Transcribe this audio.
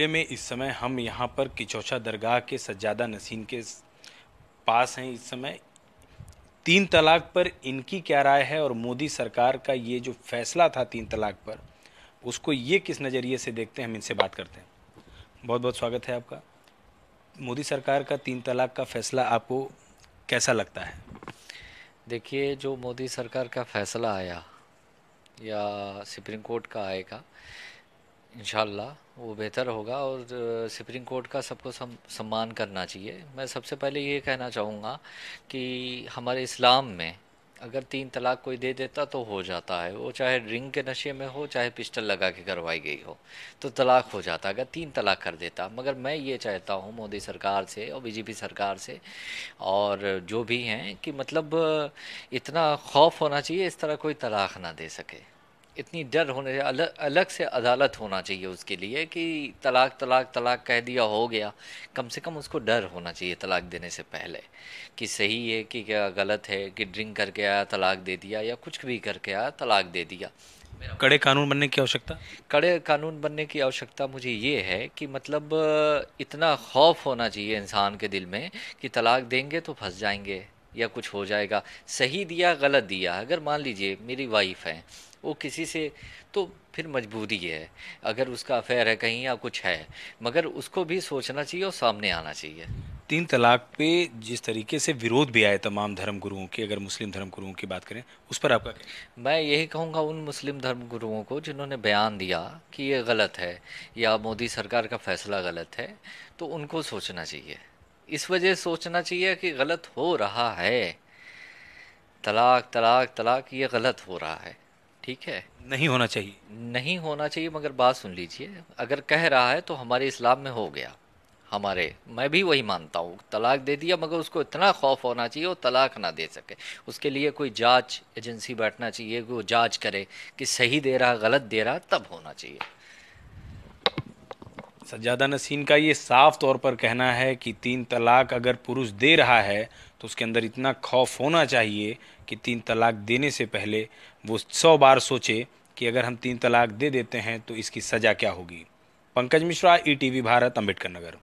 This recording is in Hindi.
डिस्प्ले में इस समय हम यहाँ पर किचौछा दरगाह के सज्जादा नसीन के पास हैं इस समय तीन तलाक पर इनकी क्या राय है और मोदी सरकार का ये जो फैसला था तीन तलाक पर उसको ये किस नज़रिए से देखते हैं हम इनसे बात करते हैं बहुत बहुत स्वागत है आपका मोदी सरकार का तीन तलाक का फैसला आपको कैसा लगता है देखिए जो मोदी सरकार का फैसला आया या सुप्रीम कोर्ट का आएगा इन वो बेहतर होगा और सुप्रीम कोर्ट का सबको सम, सम्मान करना चाहिए मैं सबसे पहले ये कहना चाहूँगा कि हमारे इस्लाम में अगर तीन तलाक कोई दे देता तो हो जाता है वो चाहे ड्रिंक के नशे में हो चाहे पिस्टल लगा के करवाई गई हो तो तलाक हो जाता अगर तीन तलाक कर देता मगर मैं ये चाहता हूँ मोदी सरकार से और बीजेपी सरकार से और जो भी हैं कि मतलब इतना खौफ होना चाहिए इस तरह कोई तलाक ना दे सके इतनी डर होने से अलग अलग से अदालत होना चाहिए उसके लिए कि तलाक तलाक तलाक कह दिया हो गया कम से कम उसको डर होना चाहिए तलाक देने से पहले कि सही है कि क्या गलत है कि ड्रिंक करके आया तलाक दे दिया या कुछ भी करके आया तलाक दे दिया कड़े कानून बनने की आवश्यकता कड़े कानून बनने की आवश्यकता मुझे ये है कि मतलब इतना खौफ होना चाहिए इंसान के दिल में कि तलाक देंगे तो फंस जाएंगे या कुछ हो जाएगा सही दिया गलत दिया अगर मान लीजिए मेरी वाइफ है वो किसी से तो फिर मजबूरी है अगर उसका अफेयर है कहीं या कुछ है मगर उसको भी सोचना चाहिए और सामने आना चाहिए तीन तलाक पे जिस तरीके से विरोध भी आए तमाम धर्म गुरुओं की अगर मुस्लिम धर्म गुरुओं की बात करें उस पर आपका क्या मैं यही कहूँगा उन मुस्लिम धर्म गुरुओं को जिन्होंने बयान दिया कि ये गलत है या मोदी सरकार का फैसला गलत है तो उनको सोचना चाहिए इस वजह सोचना चाहिए कि गलत हो रहा है तलाक तलाक तलाक ये गलत हो रहा है ठीक है नहीं होना चाहिए नहीं होना चाहिए मगर बात सुन लीजिए अगर कह रहा है तो हमारे इस्लाम में हो गया हमारे मैं भी वही मानता हूँ तलाक दे दिया मगर उसको इतना खौफ होना चाहिए वो तलाक ना दे सके उसके लिए कोई जांच एजेंसी बैठना चाहिए वो जांच करे कि सही दे रहा गलत दे रहा तब होना चाहिए सज्जादा नसीन का ये साफ तौर पर कहना है कि तीन तलाक अगर पुरुष दे रहा है तो उसके अंदर इतना खौफ होना चाहिए कि तीन तलाक देने से पहले वो सौ बार सोचे कि अगर हम तीन तलाक दे देते हैं तो इसकी सज़ा क्या होगी पंकज मिश्रा ई e भारत अम्बेडकर नगर